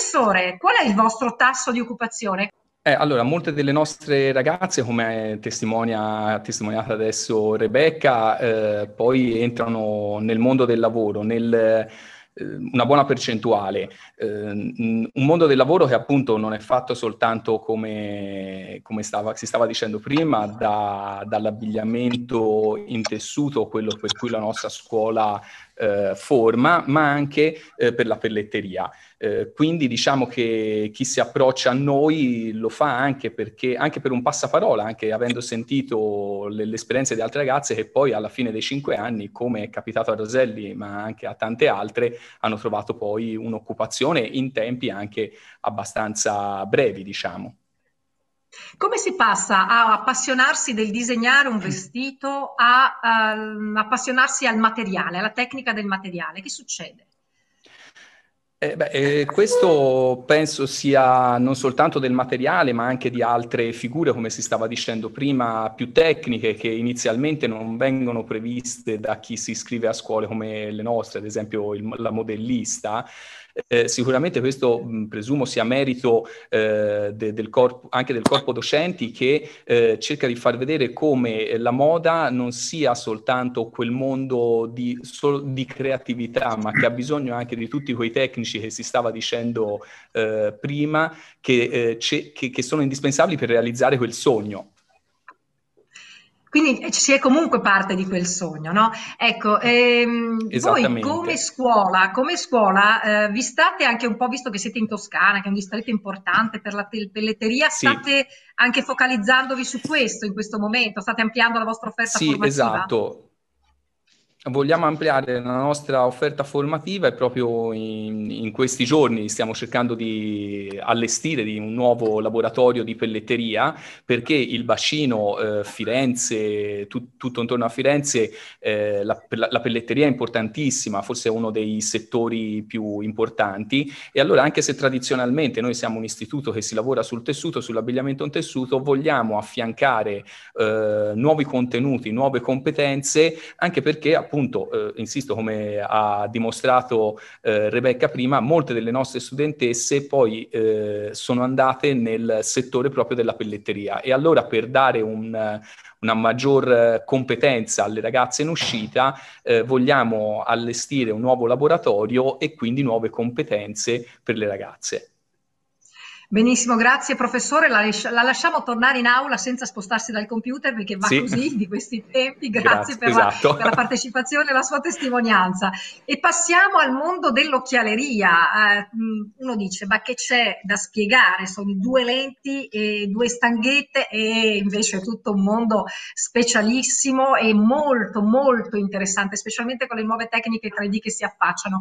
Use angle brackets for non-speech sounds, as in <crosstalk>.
professore, qual è il vostro tasso di occupazione? Eh, allora, molte delle nostre ragazze, come testimonia, testimoniata adesso Rebecca, eh, poi entrano nel mondo del lavoro, nel, eh, una buona percentuale. Eh, un mondo del lavoro che appunto non è fatto soltanto come, come stava, si stava dicendo prima, da, dall'abbigliamento in tessuto, quello per cui la nostra scuola eh, forma, ma anche eh, per la pelletteria. Eh, quindi diciamo che chi si approccia a noi lo fa anche, perché, anche per un passaparola, anche avendo sentito le, le esperienze di altre ragazze che poi alla fine dei cinque anni, come è capitato a Roselli, ma anche a tante altre, hanno trovato poi un'occupazione in tempi anche abbastanza brevi, diciamo. Come si passa a appassionarsi del disegnare un mm. vestito a, a appassionarsi al materiale, alla tecnica del materiale? Che succede? Eh beh, eh, questo penso sia non soltanto del materiale, ma anche di altre figure, come si stava dicendo prima, più tecniche che inizialmente non vengono previste da chi si iscrive a scuole come le nostre, ad esempio il, la modellista. Eh, sicuramente questo mh, presumo sia merito eh, de, del corpo, anche del corpo docenti che eh, cerca di far vedere come la moda non sia soltanto quel mondo di, sol- di creatività, ma che ha bisogno anche di tutti quei tecnici tecnici che si stava dicendo eh, prima, che, eh, che, che sono indispensabili per realizzare quel sogno. Quindi eh, si è comunque parte di quel sogno, no? Ecco, ehm, voi come scuola, come scuola eh, vi state anche un po', visto che siete in Toscana, che è un distretto importante per la te- pelletteria, sì. state anche focalizzandovi su questo in questo momento, state ampliando la vostra offerta sì, formativa? Sì, esatto vogliamo ampliare la nostra offerta formativa e proprio in, in, questi giorni stiamo cercando di allestire di un nuovo laboratorio di pelletteria perché il bacino eh, Firenze, tu, tutto intorno a Firenze, eh, la, la, la, pelletteria è importantissima, forse è uno dei settori più importanti e allora anche se tradizionalmente noi siamo un istituto che si lavora sul tessuto, sull'abbigliamento in tessuto, vogliamo affiancare eh, nuovi contenuti, nuove competenze anche perché appunto, eh, insisto, come ha dimostrato eh, Rebecca prima, molte delle nostre studentesse poi eh, sono andate nel settore proprio della pelletteria e allora per dare un, una maggior competenza alle ragazze in uscita, eh, vogliamo allestire un nuovo laboratorio e quindi nuove competenze per le ragazze. Benissimo, grazie professore. La, la, lasciamo tornare in aula senza spostarsi dal computer perché va sì. così di questi tempi. <laughs> Grazie, grazie per, esatto. la, per, la, partecipazione e la sua testimonianza. E passiamo al mondo dell'occhialeria. Uh, uno dice, ma che c'è da spiegare? Sono due lenti e due stanghette e invece è tutto un mondo specialissimo e molto molto interessante, specialmente con le nuove tecniche 3D che si affacciano.